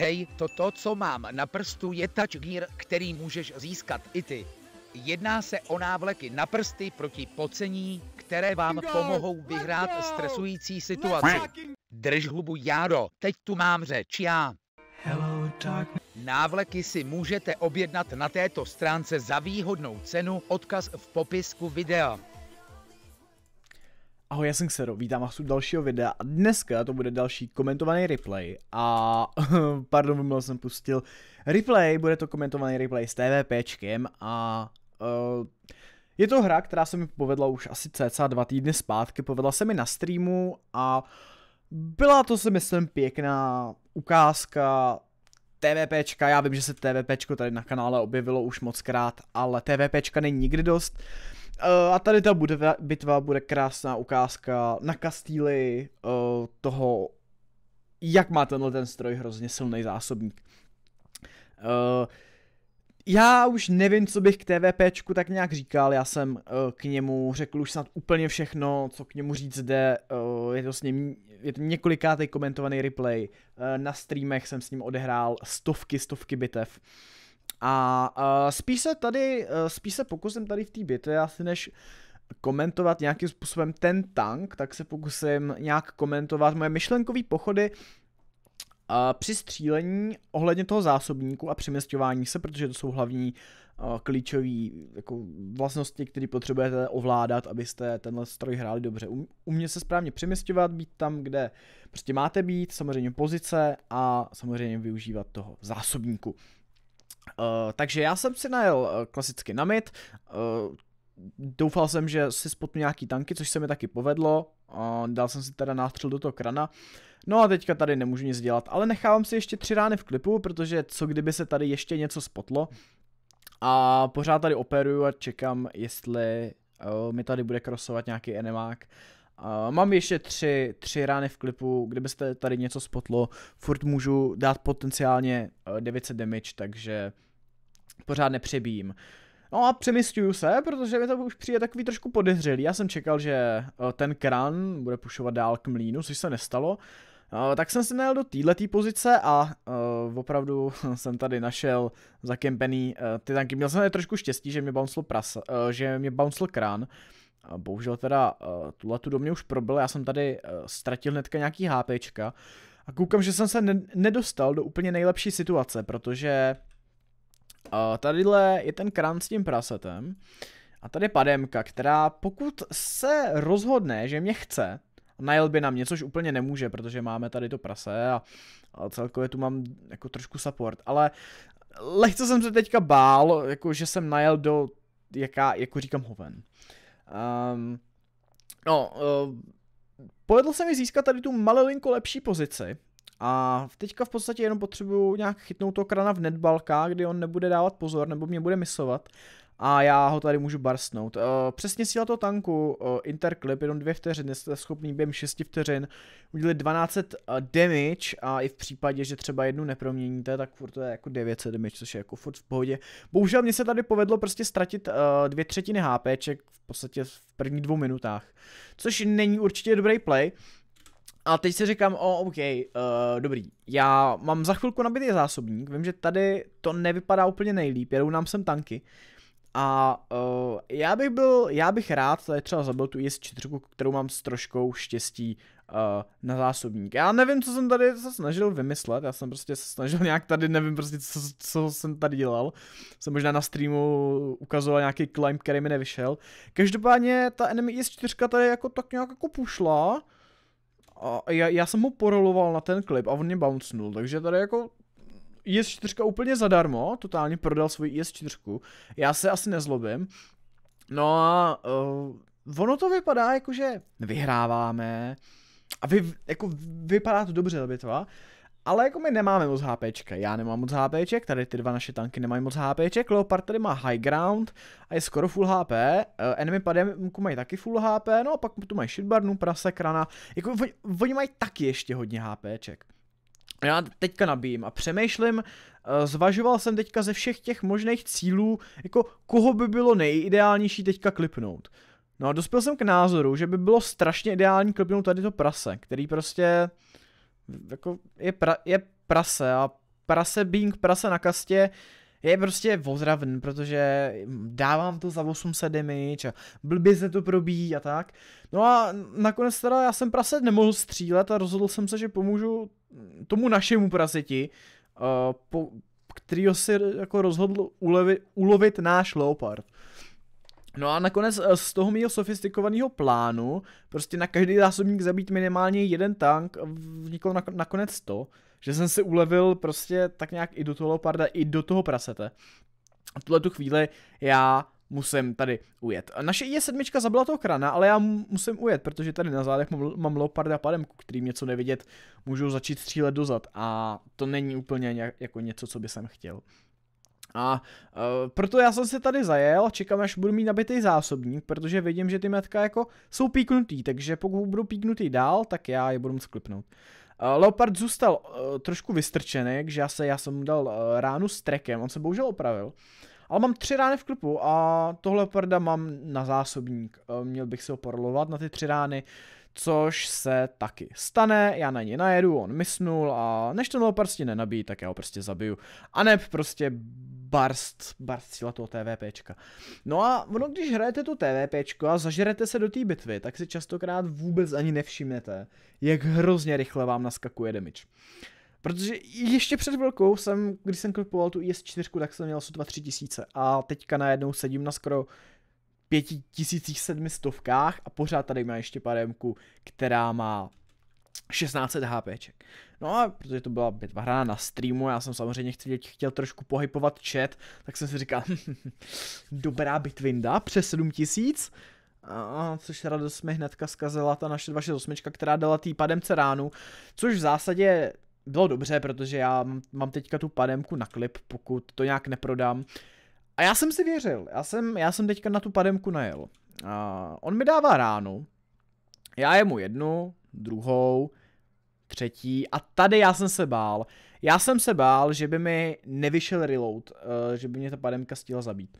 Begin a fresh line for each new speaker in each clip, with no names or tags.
hej, toto, co mám na prstu, je touch gear, který můžeš získat i ty. Jedná se o návleky na prsty proti pocení, které vám pomohou vyhrát stresující situaci. Drž hlubu Járo, teď tu mám řeč já. Návleky si můžete objednat na této stránce za výhodnou cenu, odkaz v popisku videa. Ahoj, já jsem Xero, vítám vás u dalšího videa a dneska to bude další komentovaný replay a pardon, vymlel jsem pustil replay, bude to komentovaný replay s TVPčkem a uh, je to hra, která se mi povedla už asi cca dva týdny zpátky, povedla se mi na streamu a byla to si myslím pěkná ukázka TVPčka, já vím, že se TVPčko tady na kanále objevilo už moc krát, ale TVPčka není nikdy dost. Uh, Eh, a tady ta bude, bitva bude krásná ukázka na kastýly uh, eh, toho, jak má tenhle ten stroj hrozně silný zásobník. Uh, já už nevím, co bych k TVPčku tak nějak říkal, já jsem uh, k němu řekl už snad úplně všechno, co k němu říct jde, uh, je to s ním, je to několikátý komentovaný replay, uh, na streamech jsem s ním odehrál stovky, stovky bitev. Uh, a uh, spíš se tady, uh, spíš se pokusím tady v té bitvě asi než komentovat nějakým způsobem ten tank, tak se pokusím nějak komentovat moje myšlenkové pochody uh, při střílení ohledně toho zásobníku a přeměstňování se, protože to jsou hlavní uh, e, klíčové jako vlastnosti, které potřebujete ovládat, abyste tenhle stroj hráli dobře. Um, umět se správně přeměstňovat, být tam, kde prostě máte být, samozřejmě pozice a samozřejmě využívat toho zásobníku. Uh, takže já jsem si najel uh, klasicky mid, uh, eh, doufal jsem, že si spotnu nějaký tanky, což se mi taky povedlo, uh, dal jsem si teda nástřel do toho krana, no a teďka tady nemůžu nic dělat, ale nechávám si ještě tři rány v klipu, protože co kdyby se tady ještě něco spotlo a pořád tady operuju a čekám, jestli uh, mi tady bude krosovat nějaký enemák, uh, Uh, mám ještě tři, tři rány v klipu, kdybyste tady něco spotlo, furt můžu dát potenciálně uh, eh, 900 damage, takže pořád nepřebím. No a přemysťuju se, protože mi to už přijde takový trošku podezřelý. Já jsem čekal, že uh, ten kran bude pušovat dál k mlínu, což se nestalo. Uh, tak jsem se najel do této pozice a uh, opravdu jsem tady našel zakempený uh, ty tanky. Měl jsem tady trošku štěstí, že mě bouncelo, prasa, uh, že mě bouncelo krán, bohužel teda uh, tuhle tu do mě už probil, já jsem tady uh, ztratil hnedka nějaký HPčka a koukám, že jsem se ne- nedostal do úplně nejlepší situace, protože uh, tadyhle je ten krán s tím prasetem a tady pademka, která pokud se rozhodne, že mě chce, najel by na mě, což úplně nemůže, protože máme tady to prase a, a celkově tu mám jako trošku support, ale lehce jsem se teďka bál, jako že jsem najel do jaká, jako říkám hoven. Uh, Um, no, uh, povedlo se mi získat tady tu malelinko lepší pozici a teďka v podstatě jenom potřebuju nějak chytnout toho krana v netbalka, kdy on nebude dávat pozor nebo mě bude misovat a já ho tady můžu barstnout. Uh, přesně síla toho tanku, uh, interclip, jenom dvě vteřiny, jste schopný během 6 vteřin udělat 12 uh, damage a i v případě, že třeba jednu neproměníte, tak furt to je jako 900 damage, což je jako furt v pohodě. Bohužel mně se tady povedlo prostě ztratit uh, dvě třetiny HPček v podstatě v prvních dvou minutách, což není určitě dobrý play. A teď si říkám, o, oh, OK, uh, dobrý, já mám za chvilku nabitý zásobník, vím, že tady to nevypadá úplně nejlíp, jedou nám sem tanky. Uh, a uh, já bych byl, já bych rád tady třeba zabil tu IS-4, e kterou mám s troškou štěstí uh, na zásobník. Já nevím, co jsem tady se snažil vymyslet, já jsem prostě se snažil nějak tady, nevím prostě, co, co jsem tady dělal. Jsem možná na streamu ukazoval nějaký climb, který mi nevyšel. Každopádně ta enemy IS-4 e tady jako tak nějak jako pušla. A já, já jsem ho poroloval na ten klip a on mě bouncnul, takže tady jako IS4 úplně zadarmo, totálně prodal svoji IS4, já se asi nezlobím. No a uh, ono to vypadá jako, že vyhráváme a vy, jako vypadá to dobře ta bitva, ale jako my nemáme moc HPčka, já nemám moc HPček, tady ty dva naše tanky nemají moc HPček, Leopard tady má high ground a je skoro full HP, uh, eh, enemy pademku mají taky full HP, no a pak tu mají shitbarnu, prase, krana, jako oni, oni mají taky ještě hodně HPček já teďka nabím a přemýšlím, eh, zvažoval jsem teďka ze všech těch možných cílů, jako koho by bylo nejideálnější teďka klipnout. No a dospěl jsem k názoru, že by bylo strašně ideální klipnout tady to prase, který prostě jako je, pra, je prase a prase being prase na kastě je prostě ozraven, protože dávám to za 800 damage a blbě se to probíjí a tak. No a nakonec teda já jsem prase nemohl střílet a rozhodl jsem se, že pomůžu tomu našemu praseti, uh, po, kterýho si jako rozhodl ulevi, ulovit náš leopard. No a nakonec eh, z toho mého sofistikovaného plánu, prostě na každý zásobník zabít minimálně jeden tank, eh, vzniklo nakonec to, že jsem si ulevil prostě tak nějak i do toho leoparda, i do toho prasete. A tuhle tu chvíli já musím tady ujet. Naše je 7 zabila toho krana, ale já musím ujet, protože tady na zádech mám, mám leoparda pademku, kterým něco nevidět, můžou začít střílet dozad a to není úplně nějak, jako něco, co by jsem chtěl. A uh, proto já jsem se tady zajel, čekám, až budu mít nabitý zásobník, protože vidím, že ty metka jako jsou píknutý, takže pokud budu píknutý dál, tak já je budu sklipnout. Uh, e, Leopard zůstal uh, trošku vystrčený, takže já, se, já jsem mu dal uh, ránu s trekem, on se bohužel opravil. Ale mám tři rány v klipu a tohle parda mám na zásobník. Eh, měl bych si ho na ty tři rány, což se taky stane. Já na ně najedu, on mysnul a než ten leopard si nenabíjí, tak já ho prostě zabiju. A ne prostě barst, barst síla toho TVPčka. No a ono, když hrajete to TVPčko a zažerete se do té bitvy, tak si častokrát vůbec ani nevšimnete, jak hrozně rychle vám naskakuje damage. Protože ještě před velkou jsem, když jsem kupoval tu IS4, e tak jsem měl sotva 3000 a teďka najednou sedím na skoro 5700 a pořád tady má ještě paremku, která má 16 HPček. No a protože to byla bitva hrána na streamu, já jsem samozřejmě chtěl, chtěl trošku pohypovat chat, tak jsem si říkal, dobrá bitvinda, přes 7000, a, což radost mi hnedka zkazila ta naše 268, která dala tý pademce ránu, což v zásadě bylo dobře, protože já mám teďka tu pademku na klip, pokud to nějak neprodám. A já jsem si věřil, já jsem, já jsem teďka na tu pademku najel. A on mi dává ránu, já jemu jednu, druhou, třetí a tady já jsem se bál. Já jsem se bál, že by mi nevyšel reload, eh, že by mě ta pademka stihla zabít.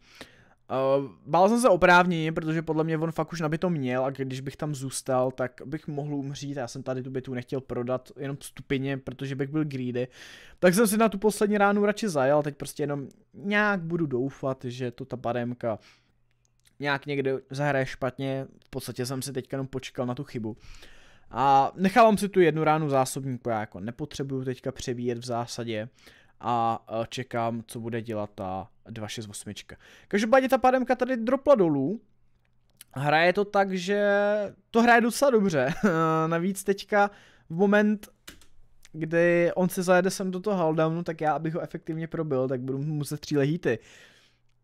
Uh, bál jsem se oprávněně, protože podle mě on fakt už nabito měl a když bych tam zůstal, tak bych mohl umřít. Já jsem tady tu bytu nechtěl prodat jenom stupině, protože bych byl greedy. Tak jsem si na tu poslední ránu radši zajel, teď prostě jenom nějak budu doufat, že to ta baremka nějak někde zahraje špatně. V podstatě jsem si teďka jenom počkal na tu chybu. A nechávám si tu jednu ránu zásobníku, já jako nepotřebuju teďka převíjet v zásadě. Uh, a e, čekám, co bude dělat ta 268. Každopádně ta pádemka tady dropla dolů, hraje to tak, že to hraje docela dobře. Navíc teďka v moment, kdy on se zajede sem do toho haldownu, tak já, abych ho efektivně probil, tak budu muset střílet hýty.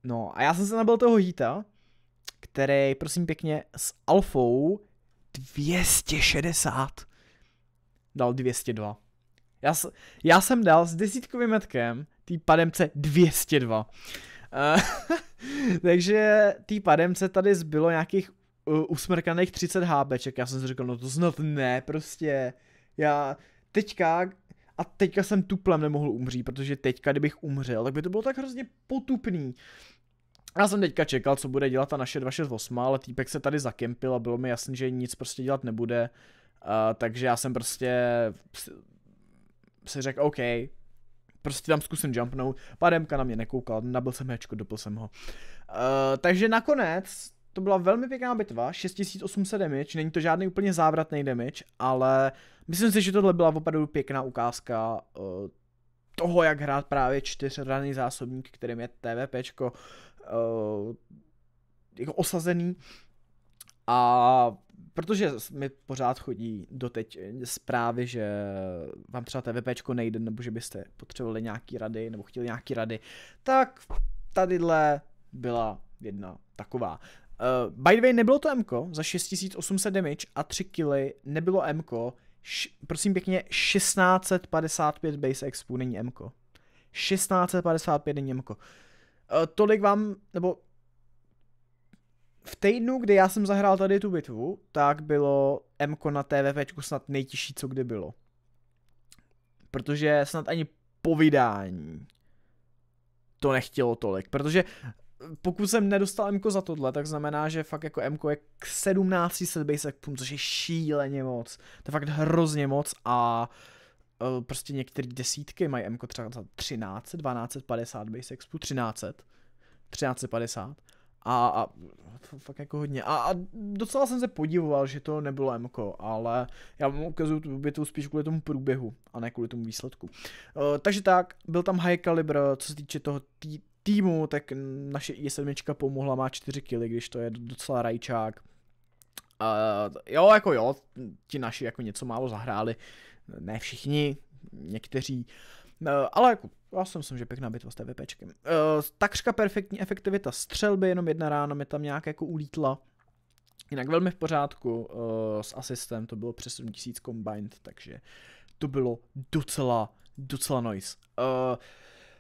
No a já jsem se nabil toho hýta, který prosím pěkně s alfou 260 dal 202. Já, já jsem dal s desítkovým metkem tý pademce 202. Eh, takže tý pademce tady zbylo nějakých uh, usmrkaných 30 HBček. Já jsem si řekl, no to snad ne, prostě. Já teďka, a teďka jsem tuplem nemohl umřít, protože teďka, kdybych umřel, tak by to bylo tak hrozně potupný. Já jsem teďka čekal, co bude dělat ta naše 268, ale týpek se tady zakempil a bylo mi jasné, že nic prostě dělat nebude. Uh, takže já jsem prostě si řekl, OK, prostě tam zkusím jumpnout, pademka na mě nekoukal, nabil jsem hečko, dopil jsem ho. Uh, takže nakonec to byla velmi pěkná bitva, 6800 damage, není to žádný úplně závratný damage, ale myslím si, že tohle byla opravdu pěkná ukázka uh, toho, jak hrát právě čtyřraný zásobník, kterým je TVPčko uh, eh, jako osazený a protože mi pořád chodí doteď eh, zprávy, že vám třeba TVPčko nejde, nebo že byste potřebovali nějaký rady, nebo chtěli nějaký rady, tak tadyhle byla jedna taková. Uh, by the way, nebylo to MKO za 6800 damage a 3 killy, nebylo MKO, prosím pěkně, 1655 base expu není MKO. 1655 není MKO. Uh, eh, tolik vám, nebo v týdnu, kdy já jsem zahrál tady tu bitvu, tak bylo Mko na TVP snad nejtěžší, co kdy bylo. Protože snad ani po vydání to nechtělo tolik, protože pokud jsem nedostal Mko za tohle, tak znamená, že fakt jako Mko je k 17 base punktů, což je šíleně moc. To je fakt hrozně moc a e, prostě některé desítky mají Mko třeba za 13, 1250 base expu, 13, 1350 a, a to fakt jako hodně. A, a docela jsem se podivoval, že to nebylo MKO, ale já vám ukazuju tu bitvu spíš kvůli tomu průběhu a ne kvůli tomu výsledku. Uh, takže tak, byl tam high caliber, co se týče toho tý, týmu, tak naše i7 pomohla, má 4 kily, když to je docela rajčák. Uh, jo, jako jo, ti naši jako něco málo zahráli, ne všichni, někteří. Eh, ale jako, já si myslím, že pěkná bitva s Uh, eh, Takřka perfektní efektivita střelby, jenom jedna rána mi tam nějak jako ulítla. Jinak velmi v pořádku, eh, s asistem to bylo přes 7000 combined, takže to bylo docela, docela noise.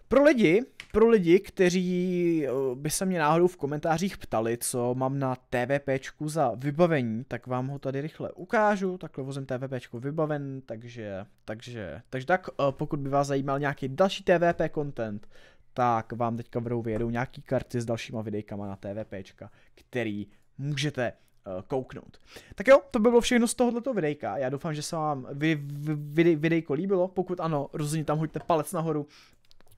Pro lidi, pro lidi, kteří eh, by se mě náhodou v komentářích ptali, co mám na TVPčku za vybavení, tak vám ho tady rychle ukážu. Takhle vozem TVPčku vybaven, takže, takže, takže tak, eh, pokud by vás zajímal nějaký další TVP content, tak vám teďka budou vyjedou nějaký karty s dalšíma videjkama na TVPčka, který můžete eh, kouknout. Tak jo, to by bylo všechno z tohoto videjka. Já doufám, že se vám vy, vy, videjko líbilo. Pokud ano, rozhodně tam hoďte palec nahoru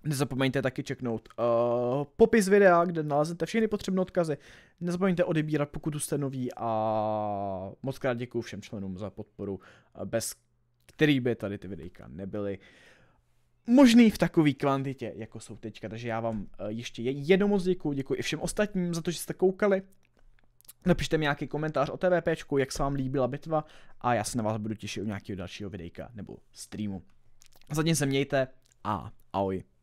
Nezapomeňte taky čeknout uh, popis videa, kde nalezete všechny potřebné odkazy. Nezapomeňte odebírat, pokud jste noví a moc krát děkuji všem členům za podporu, eh, bez který by tady ty videjka nebyly možný v takové kvantitě, jako jsou teďka. Takže já vám eh, ještě jednou moc děkuji, děkuji i všem ostatním za to, že jste koukali. Napište mi nějaký komentář o TVPčku, jak se vám líbila bitva a já se na vás budu těšit u nějakého dalšího videjka nebo streamu. Zatím se mějte a ahoj.